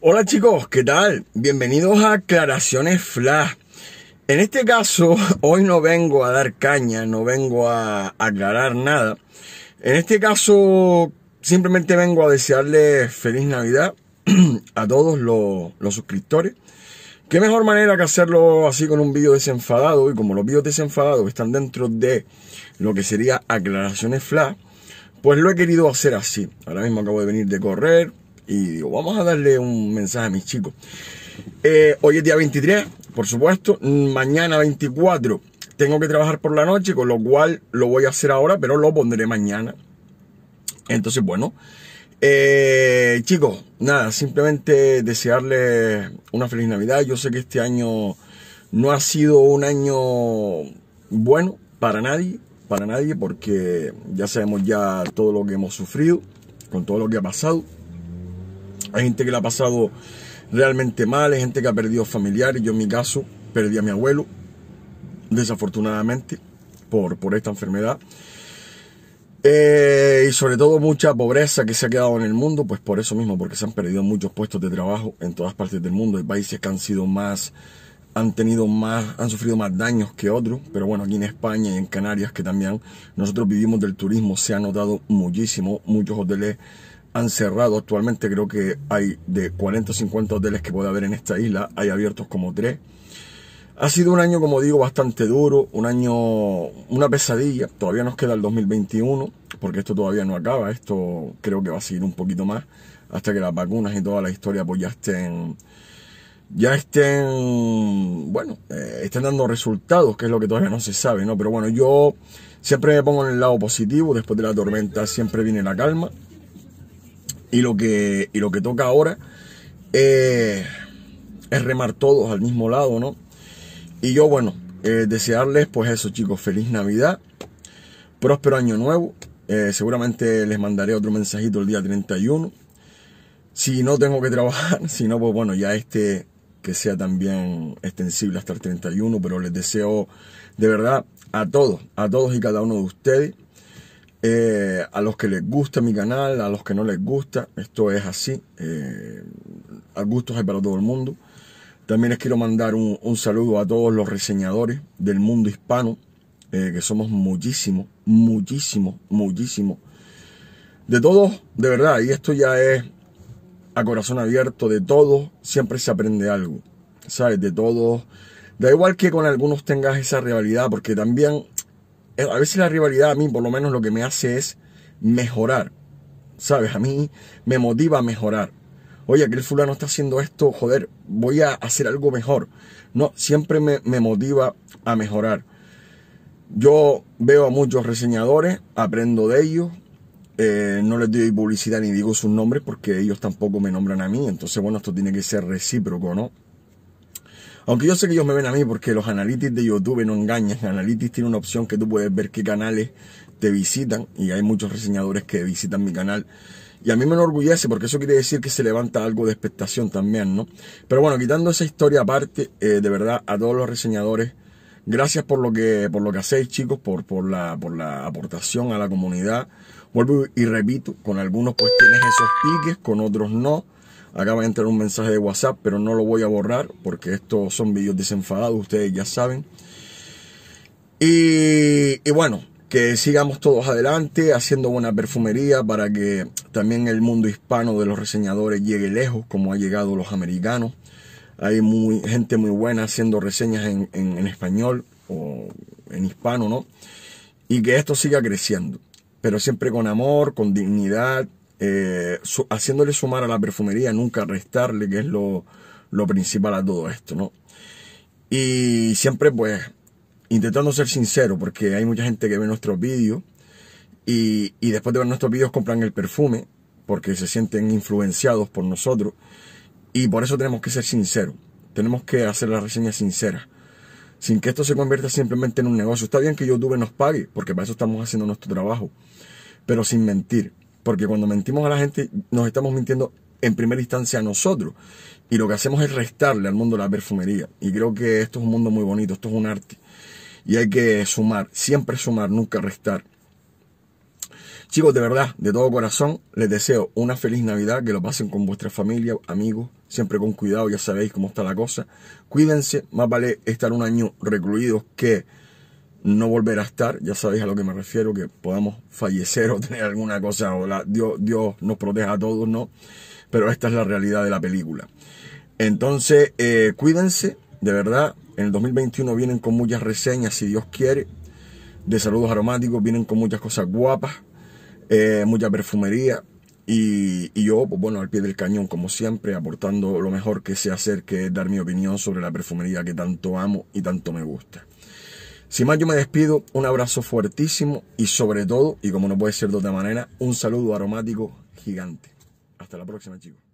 Hola chicos, ¿qué tal? Bienvenidos a Aclaraciones Flash. En este caso, hoy no vengo a dar caña, no vengo a aclarar nada. En este caso, simplemente vengo a desearles feliz Navidad a todos los, suscriptores. ¿Qué mejor manera que hacerlo así con un vídeo desenfadado? Y como los vídeos desenfadados están dentro de lo que sería Aclaraciones Flash, pues lo he querido hacer así. Ahora mismo acabo de venir de correr, y digo, vamos a darle un mensaje a mis chicos. Eh, hoy es día 23, por supuesto. Mañana 24 tengo que trabajar por la noche, con lo cual lo voy a hacer ahora, pero lo pondré mañana. Entonces, bueno. Eh, chicos, nada, simplemente desearles una feliz Navidad. Yo sé que este año no ha sido un año bueno para nadie, para nadie, porque ya sabemos ya todo lo que hemos sufrido, con todo lo que ha pasado. Hay gente que la ha pasado realmente mal, hay gente que ha perdido familiares. Yo en mi caso perdí a mi abuelo, desafortunadamente, por, por esta enfermedad. Eh, y sobre todo mucha pobreza que se ha quedado en el mundo, pues por eso mismo, porque se han perdido muchos puestos de trabajo en todas partes del mundo. Hay países que han sido más, han tenido más, han sufrido más daños que otros, pero bueno, aquí en España y en Canarias, que también nosotros vivimos del turismo, se ha notado muchísimo, muchos hoteles han cerrado. Actualmente creo que hay de 40 o 50 hoteles que puede haber en esta isla, hay abiertos como tres. Ha sido un año, como digo, bastante duro, un año, una pesadilla. Todavía nos queda el 2021, porque esto todavía no acaba. Esto creo que va a seguir un poquito más hasta que las vacunas y toda la historia pues ya estén, ya estén, bueno, eh, estén dando resultados, que es lo que todavía no se sabe, ¿no? Pero bueno, yo siempre me pongo en el lado positivo, después de la tormenta siempre viene la calma y lo que, y lo que toca ahora eh, es remar todos al mismo lado, ¿no? Y yo, bueno, eh, desearles pues eso chicos, feliz Navidad, próspero año nuevo, eh, seguramente les mandaré otro mensajito el día 31. Si no tengo que trabajar, si no, pues bueno, ya este que sea también extensible hasta el 31, pero les deseo de verdad a todos, a todos y cada uno de ustedes eh, a los que les gusta mi canal, a los que no les gusta, esto es así. Eh, a gustos hay para todo el mundo. También les quiero mandar un, saludo a todos los reseñadores del mundo hispano, eh, que somos muchísimos, muchísimos, muchísimos. De todos, de verdad, y esto ya es a corazón abierto, de todos siempre se aprende algo, ¿sabes? De todos. Da igual que con algunos tengas esa rivalidad, porque también eh, a veces la rivalidad a mí, por lo menos lo que me hace es mejorar. ¿Sabes? A mí me motiva a mejorar. Oye, el fulano está haciendo esto, joder, voy a hacer algo mejor. No, siempre me, motiva a mejorar. Yo veo a muchos reseñadores, aprendo de ellos, eh, no les doy publicidad ni digo sus nombres porque ellos tampoco me nombran a mí. Entonces, bueno, esto tiene que ser recíproco, ¿no? Aunque yo sé que ellos me ven a mí porque los analíticos de YouTube no engañan. Analytics tiene una opción que tú puedes ver qué canales te visitan y hay muchos reseñadores que visitan mi canal. Y a mí me enorgullece porque eso quiere decir que se levanta algo de expectación también, ¿no? Pero bueno, quitando esa historia aparte, eh, de verdad, a todos los reseñadores, gracias por lo que, por lo que hacéis, chicos, por, por, la, por la aportación a la comunidad. Vuelvo y repito, con algunos pues tienes esos piques, con otros no. Acaba de entrar un mensaje de WhatsApp, pero no lo voy a borrar porque estos son vídeos desenfadados, ustedes ya saben. Y, bueno, que sigamos todos adelante haciendo buena perfumería para que también el mundo hispano de los reseñadores llegue lejos como ha llegado los americanos. Hay muy, gente muy buena haciendo reseñas en español o en hispano, ¿no? Y que esto siga creciendo, pero siempre con amor, con dignidad, eh, haciéndole sumar a la perfumería, nunca restarle, que es lo, principal a todo esto, ¿no? Y siempre pues intentando ser sincero, porque hay mucha gente que ve nuestros vídeos y, después de ver nuestros vídeos compran el perfume, porque se sienten influenciados por nosotros. Y por eso tenemos que ser sinceros, tenemos que hacer las reseñas sincera, sin que esto se convierta simplemente en un negocio. Está bien que YouTube nos pague, porque para eso estamos haciendo nuestro trabajo, pero sin mentir. Porque cuando mentimos a la gente, nos estamos mintiendo en primera instancia a nosotros. Y lo que hacemos es restarle al mundo la perfumería. Y creo que esto es un mundo muy bonito, esto es un arte. Y hay que sumar, siempre sumar, nunca restar. Chicos, de verdad, de todo corazón, les deseo una feliz Navidad, que lo pasen con vuestra familia, amigos, siempre con cuidado, ya sabéis cómo está la cosa. Cuídense, más vale estar un año recluidos que no volver a estar, ya sabéis a lo que me refiero, que podamos fallecer o tener alguna cosa, o Dios, Dios nos proteja a todos, ¿no? Pero esta es la realidad de la película. Entonces, eh, cuídense, de verdad, en el 2021 vienen con muchas reseñas, si Dios quiere, de saludos aromáticos, vienen con muchas cosas guapas, eh, mucha perfumería, y, y, yo, pues bueno, al pie del cañón, como siempre, aportando lo mejor que sé hacer, que es dar mi opinión sobre la perfumería que tanto amo y tanto me gusta. Sin más, yo me despido. Un abrazo fuertísimo y sobre todo, y como no puede ser de otra manera, un saludo aromático gigante. Hasta la próxima, chicos.